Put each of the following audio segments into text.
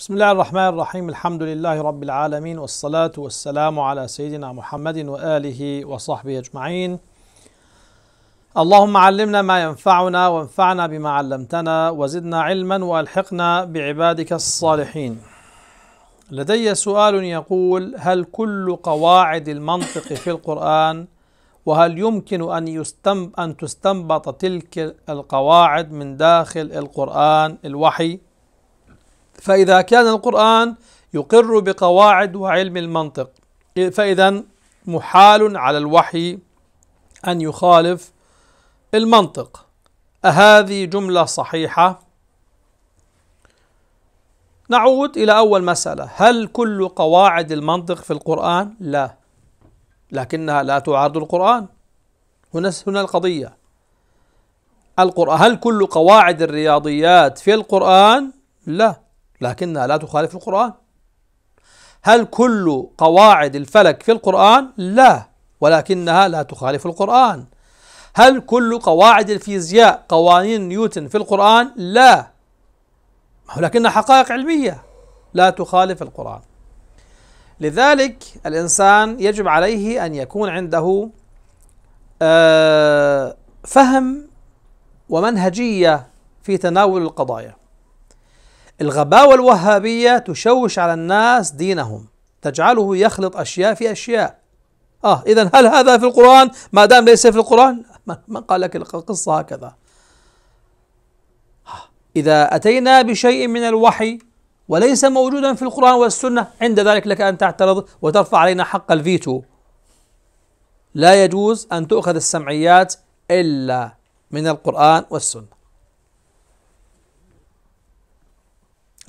بسم الله الرحمن الرحيم الحمد لله رب العالمين والصلاة والسلام على سيدنا محمد وآله وصحبه أجمعين اللهم علمنا ما ينفعنا وانفعنا بما علمتنا وزدنا علما والحقنا بعبادك الصالحين لدي سؤال يقول هل كل قواعد المنطق في القرآن وهل يمكن أن, أن تستنبط تلك القواعد من داخل القرآن الوحي؟ فإذا كان القرآن يقر بقواعد وعلم المنطق فإذا محال على الوحي أن يخالف المنطق أهذه جملة صحيحة؟ نعود إلى أول مسألة هل كل قواعد المنطق في القرآن؟ لا لكنها لا تعارض القرآن هنا هنا القضية القرآن هل كل قواعد الرياضيات في القرآن؟ لا لكنها لا تخالف القرآن هل كل قواعد الفلك في القرآن؟ لا ولكنها لا تخالف القرآن هل كل قواعد الفيزياء قوانين نيوتن في القرآن؟ لا ولكنها حقائق علمية لا تخالف القرآن لذلك الإنسان يجب عليه أن يكون عنده آه، فهم ومنهجية في تناول القضايا الغباوة الوهابية تشوش على الناس دينهم تجعله يخلط أشياء في أشياء آه إذا هل هذا في القرآن ما دام ليس في القرآن من قال لك القصة هكذا آه، إذا أتينا بشيء من الوحي وليس موجودا في القرآن والسنة عند ذلك لك أن تعترض وترفع علينا حق الفيتو لا يجوز أن تؤخذ السمعيات إلا من القرآن والسنة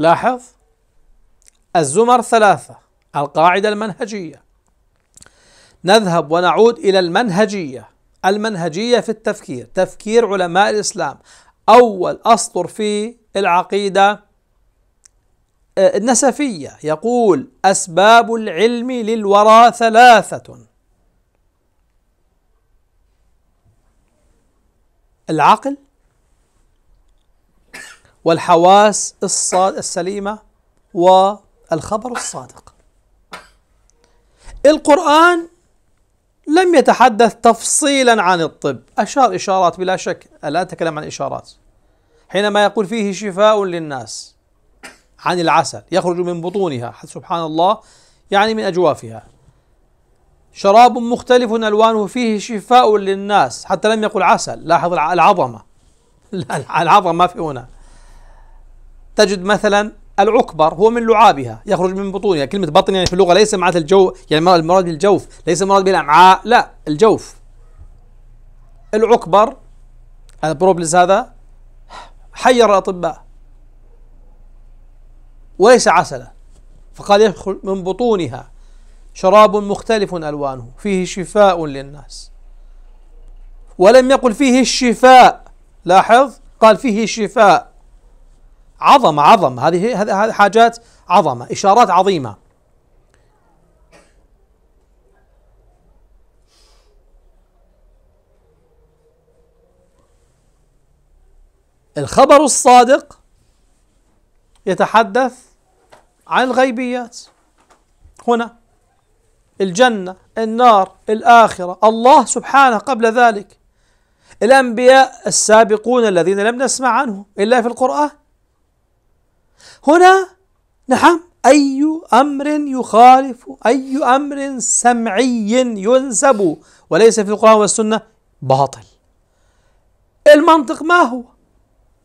لاحظ الزمر ثلاثة القاعدة المنهجية نذهب ونعود إلى المنهجية المنهجية في التفكير تفكير علماء الإسلام أول أسطر في العقيدة آه، النسفية يقول أسباب العلم للورى ثلاثة العقل والحواس الصاد السليمة والخبر الصادق القرآن لم يتحدث تفصيلا عن الطب أشار إشارات بلا شك الآن تكلم عن إشارات حينما يقول فيه شفاء للناس عن العسل يخرج من بطونها سبحان الله يعني من أجوافها شراب مختلف ألوانه فيه شفاء للناس حتى لم يقل عسل لاحظ العظمة العظمة ما في هنا تجد مثلا العكبر هو من لعابها يخرج من بطونها كلمة بطن يعني في اللغة ليس معناتها الجو يعني المراد بالجوف ليس المراد بالأمعاء لا الجوف العكبر البروبلس هذا حير الأطباء وليس عسلا فقال يخرج من بطونها شراب مختلف ألوانه فيه شفاء للناس ولم يقل فيه الشفاء لاحظ قال فيه شفاء عظم عظم هذه هذه حاجات عظمه اشارات عظيمه الخبر الصادق يتحدث عن الغيبيات هنا الجنة النار الآخرة الله سبحانه قبل ذلك الأنبياء السابقون الذين لم نسمع عنهم إلا في القرآن هنا نعم أي أمر يخالف أي أمر سمعي ينسب وليس في القرآن والسنة باطل المنطق ما هو؟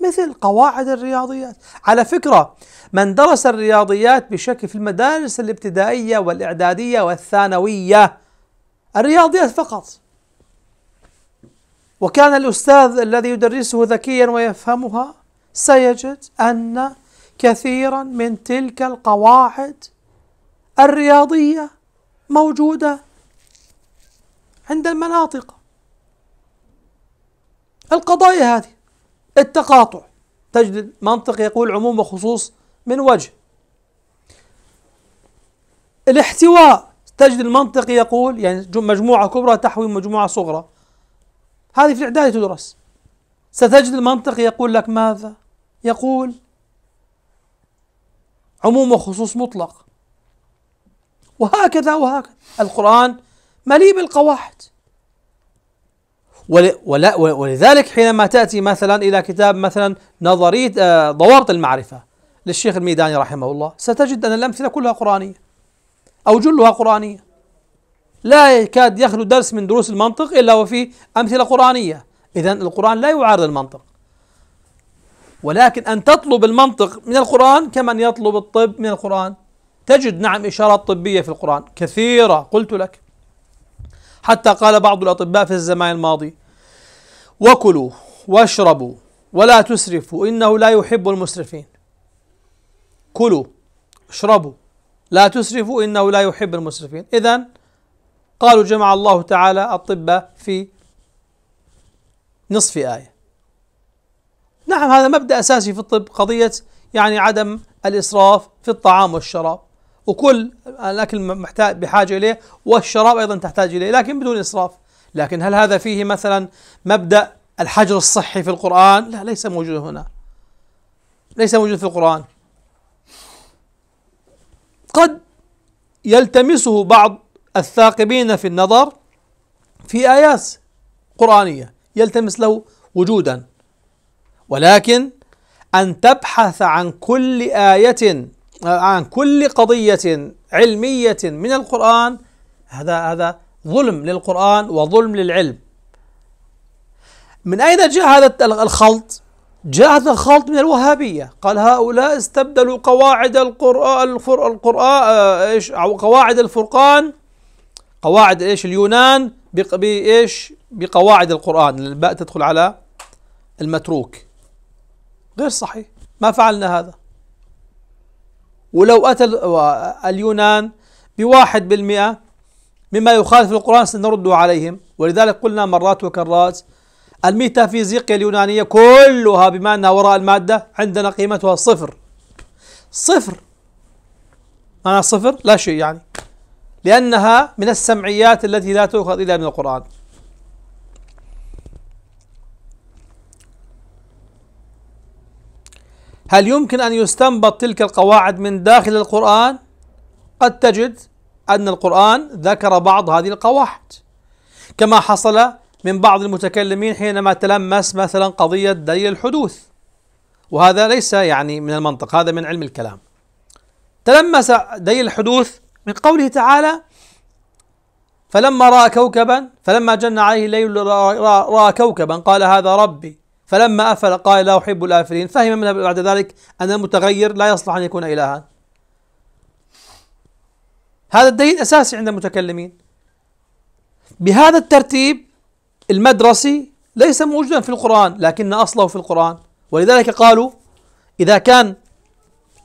مثل قواعد الرياضيات على فكرة من درس الرياضيات بشكل في المدارس الابتدائية والإعدادية والثانوية الرياضيات فقط وكان الأستاذ الذي يدرسه ذكيا ويفهمها سيجد أن كثيرا من تلك القواعد الرياضية موجودة عند المناطق القضايا هذه التقاطع تجد المنطق يقول عموم وخصوص من وجه الاحتواء تجد المنطق يقول يعني مجموعة كبرى تحوي مجموعة صغرى هذه في الإعداد تدرس ستجد المنطق يقول لك ماذا؟ يقول عموم وخصوص مطلق وهكذا وهكذا القرآن مليء بالقواعد ولذلك حينما تأتي مثلا إلى كتاب مثلا نظرية آه، ضوابط المعرفة للشيخ الميداني رحمه الله ستجد أن الأمثلة كلها قرآنية أو جلها قرآنية لا يكاد يخلو درس من دروس المنطق إلا وفيه أمثلة قرآنية إذا القرآن لا يعارض المنطق ولكن أن تطلب المنطق من القرآن كمن يطلب الطب من القرآن تجد نعم إشارات طبية في القرآن كثيرة قلت لك حتى قال بعض الأطباء في الزمان الماضي وكلوا واشربوا ولا تسرفوا إنه لا يحب المسرفين كلوا اشربوا لا تسرفوا إنه لا يحب المسرفين إذا قالوا جمع الله تعالى الطب في نصف آية نعم هذا مبدا اساسي في الطب قضيه يعني عدم الاسراف في الطعام والشراب وكل الاكل محتاج بحاجه اليه والشراب ايضا تحتاج اليه لكن بدون اسراف لكن هل هذا فيه مثلا مبدا الحجر الصحي في القران لا ليس موجود هنا ليس موجود في القران قد يلتمسه بعض الثاقبين في النظر في ايات قرانيه يلتمس له وجودا ولكن أن تبحث عن كل آية آه، عن كل قضية علمية من القرآن هذا هذا ظلم للقرآن وظلم للعلم من أين جاء هذا الخلط؟ جاء هذا الخلط من الوهابية قال هؤلاء استبدلوا قواعد القرآن الفر القرآن آه، إيش أو قواعد الفرقان قواعد إيش اليونان بإيش بقواعد القرآن الباء تدخل على المتروك غير صحيح ما فعلنا هذا ولو أتى اليونان بواحد بالمئة مما يخالف القرآن سنرد عليهم ولذلك قلنا مرات وكرات الميتافيزيقيا اليونانية كلها بما أنها وراء المادة عندنا قيمتها صفر صفر أنا صفر لا شيء يعني لأنها من السمعيات التي لا تؤخذ إلا من القرآن هل يمكن أن يستنبط تلك القواعد من داخل القرآن؟ قد تجد أن القرآن ذكر بعض هذه القواعد كما حصل من بعض المتكلمين حينما تلمس مثلا قضية دليل الحدوث وهذا ليس يعني من المنطق هذا من علم الكلام تلمس دليل الحدوث من قوله تعالى فلما رأى كوكبا فلما جن عليه الليل رأى كوكبا قال هذا ربي فلما أفل قال لا أحب الآفلين فهم منها بعد ذلك أن المتغير لا يصلح أن يكون إلها هذا الدليل أساسي عند المتكلمين بهذا الترتيب المدرسي ليس موجودا في القرآن لكن أصله في القرآن ولذلك قالوا إذا كان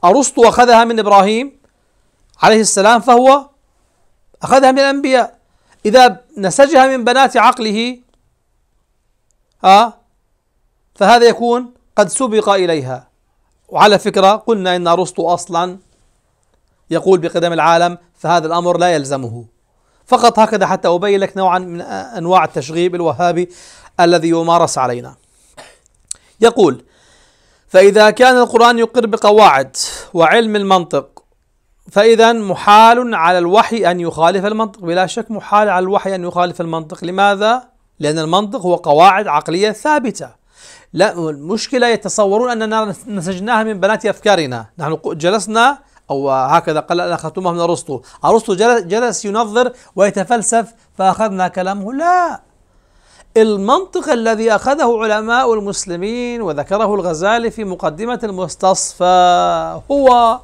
أرسطو أخذها من إبراهيم عليه السلام فهو أخذها من الأنبياء إذا نسجها من بنات عقله ها آه، فهذا يكون قد سبق إليها وعلى فكرة قلنا إن أرسطو أصلا يقول بقدم العالم فهذا الأمر لا يلزمه فقط هكذا حتى أبين لك نوعا من أنواع التشغيب الوهابي الذي يمارس علينا يقول فإذا كان القرآن يقر بقواعد وعلم المنطق فإذا محال على الوحي أن يخالف المنطق بلا شك محال على الوحي أن يخالف المنطق لماذا؟ لأن المنطق هو قواعد عقلية ثابتة لا المشكلة يتصورون أننا نسجناها من بنات أفكارنا نحن جلسنا أو هكذا قال أخذتمها من أرسطو أرسطو جلس ينظر ويتفلسف فأخذنا كلامه لا المنطق الذي أخذه علماء المسلمين وذكره الغزالي في مقدمة المستصفى هو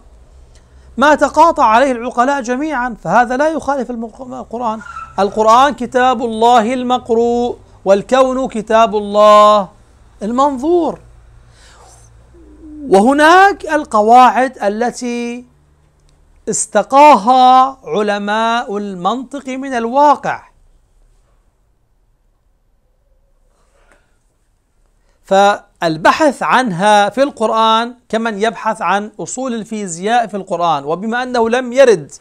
ما تقاطع عليه العقلاء جميعا فهذا لا يخالف القرآن القرآن كتاب الله المقروء والكون كتاب الله المنظور وهناك القواعد التي استقاها علماء المنطق من الواقع فالبحث عنها في القرآن كمن يبحث عن أصول الفيزياء في القرآن وبما أنه لم يرد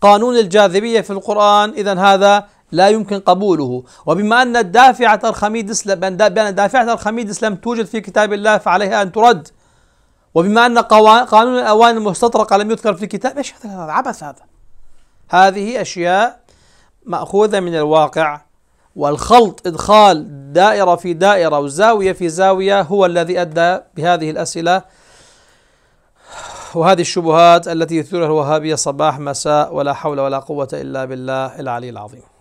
قانون الجاذبية في القرآن إذا هذا لا يمكن قبوله وبما أن الدافعة إسلام بأن دافعة الخميد لم توجد في كتاب الله فعليها أن ترد وبما أن قانون الأوان المستطرقة لم يذكر في الكتاب إيش هذا عبث هذا هذه أشياء مأخوذة من الواقع والخلط إدخال دائرة في دائرة وزاوية في زاوية هو الذي أدى بهذه الأسئلة وهذه الشبهات التي يثيرها الوهابية صباح مساء ولا حول ولا قوة إلا بالله العلي العظيم